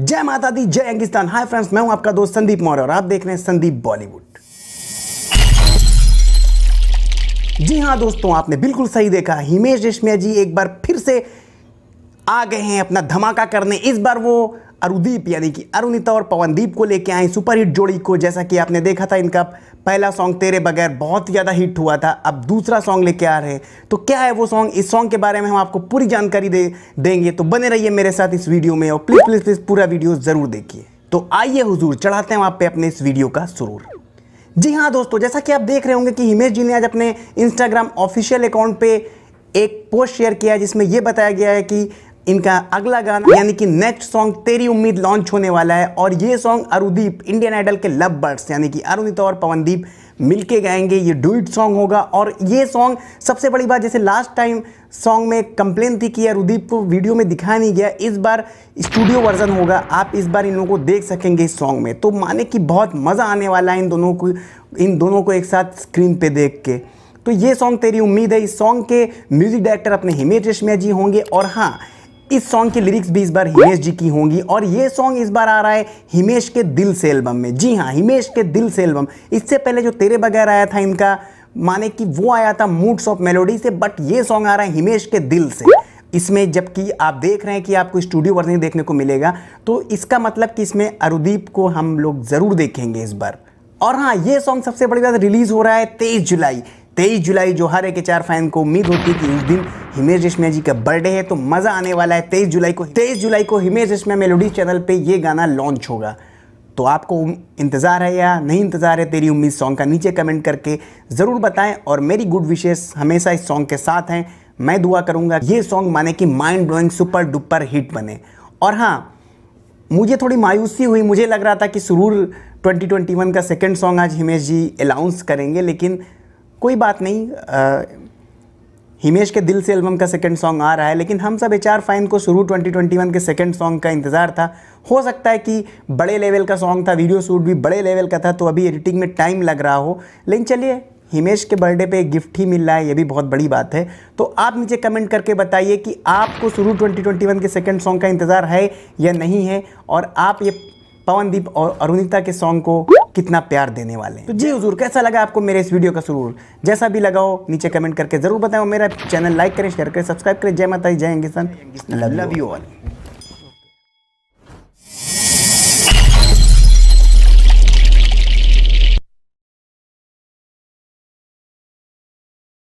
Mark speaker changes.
Speaker 1: जय माता दी जय अंगिस्तान हाय फ्रेंड्स मैं हूं आपका दोस्त संदीप मौर्य और आप देख रहे हैं संदीप बॉलीवुड जी हाँ दोस्तों आपने बिल्कुल सही देखा हिमेश रेशमिया जी एक बार फिर से आ गए हैं अपना धमाका करने इस बार वो अरुदीप यानी कि अरुणिता और पवनदीप को लेके आए सुपरहिट जोड़ी को जैसा कि आपने देखा था इनका पहला सॉन्ग तेरे बगैर बहुत ज़्यादा हिट हुआ था अब दूसरा सॉन्ग लेके आ रहे हैं तो क्या है वो सॉन्ग इस सॉन्ग के बारे में हम आपको पूरी जानकारी दे देंगे तो बने रहिए मेरे साथ इस वीडियो में और प्लीज़ प्लीज़ प्लीज़ पूरा वीडियो ज़रूर देखिए तो आइए हुजूर चढ़ाते हैं आप पे अपने इस वीडियो का सुरूर जी हाँ दोस्तों जैसा कि आप देख रहे होंगे कि हिमेश जी ने आज अपने इंस्टाग्राम ऑफिशियल अकाउंट पे एक पोस्ट शेयर किया जिसमें यह बताया गया है कि इनका अगला गाना यानी कि नेक्स्ट सॉन्ग तेरी उम्मीद लॉन्च होने वाला है और ये सॉन्ग अरुदीप इंडियन आइडल के लव बर्ड्स यानी कि अरुणिता और पवनदीप मिलके गाएंगे ये डुइट सॉन्ग होगा और ये सॉन्ग सबसे बड़ी बात जैसे लास्ट टाइम सॉन्ग में कंप्लेन थी कि अरुदीप को वीडियो में दिखा नहीं गया इस बार स्टूडियो वर्जन होगा आप इस बार इन लोगों को देख सकेंगे इस सॉन्ग में तो माने कि बहुत मज़ा आने वाला है इन दोनों को इन दोनों को एक साथ स्क्रीन पर देख के तो ये सॉन्ग तेरी उम्मीद है इस सॉन्ग के म्यूज़िक डायरेक्टर अपने हिमेश रेशमिया जी होंगे और हाँ इस सॉन्ग की लिरिक्स भी इस बार हिमेश जी की होंगी और ये सॉन्ग इस बार आ रहा है हिमेश के दिल से एल्बम में जी हाँ हिमेश के दिल से एल्बम इससे पहले जो तेरे बगैर आया था इनका माने कि वो आया था मूड्स ऑफ मेलोडी से बट ये सॉन्ग आ रहा है हिमेश के दिल से इसमें जबकि आप देख रहे हैं कि आपको स्टूडियो वर्जन देखने को मिलेगा तो इसका मतलब कि इसमें अरुदीप को हम लोग ज़रूर देखेंगे इस बार और हाँ ये सॉन्ग सबसे बड़ी बात रिलीज़ हो रहा है तेईस जुलाई तेईस जुलाई जोहार के चार फैन को उम्मीद होती है कि उस दिन हिमेश रेशमिया जी का बर्थडे है तो मज़ा आने वाला है तेईस जुलाई को तेईस जुलाई को हिमेश रेशमिया मेलोडी चैनल पे ये गाना लॉन्च होगा तो आपको इंतज़ार है या नहीं इंतज़ार है तेरी उम्मीद सॉन्ग का नीचे कमेंट करके ज़रूर बताएं और मेरी गुड विशेस हमेशा इस सॉन्ग के साथ हैं मैं दुआ करूँगा ये सॉन्ग माने कि mind blowing super duper hit बने और हाँ मुझे थोड़ी मायूसी हुई मुझे लग रहा था कि सुरूर 2021 का सेकंड सॉन्ग आज हिमेश जी अनाउंस करेंगे लेकिन कोई बात नहीं आ, हिमेश के दिल से एल्बम का सेकंड सॉन्ग आ रहा है लेकिन हम सब एच आर फाइन को शुरू 2021 के सेकंड सॉन्ग का इंतज़ार था हो सकता है कि बड़े लेवल का सॉन्ग था वीडियो शूट भी बड़े लेवल का था तो अभी एडिटिंग में टाइम लग रहा हो लेकिन चलिए हिमेश के बर्थडे पे एक गिफ्ट ही मिल रहा है ये भी बहुत बड़ी बात है तो आप नीचे कमेंट करके बताइए कि आपको शुरू 2021 के सेकंड सॉन्ग का इंतज़ार है या नहीं है और आप ये पवनदीप और अरुणिता के सॉन्ग को कितना प्यार देने वाले हैं तो जी हजूर कैसा लगा आपको मेरे इस वीडियो का सुरूर जैसा भी लगाओ नीचे कमेंट करके जरूर बताओ मेरा चैनल लाइक करें शेयर करें सब्सक्राइब करें जय माता जय हिंदुस्तान लव यू ऑल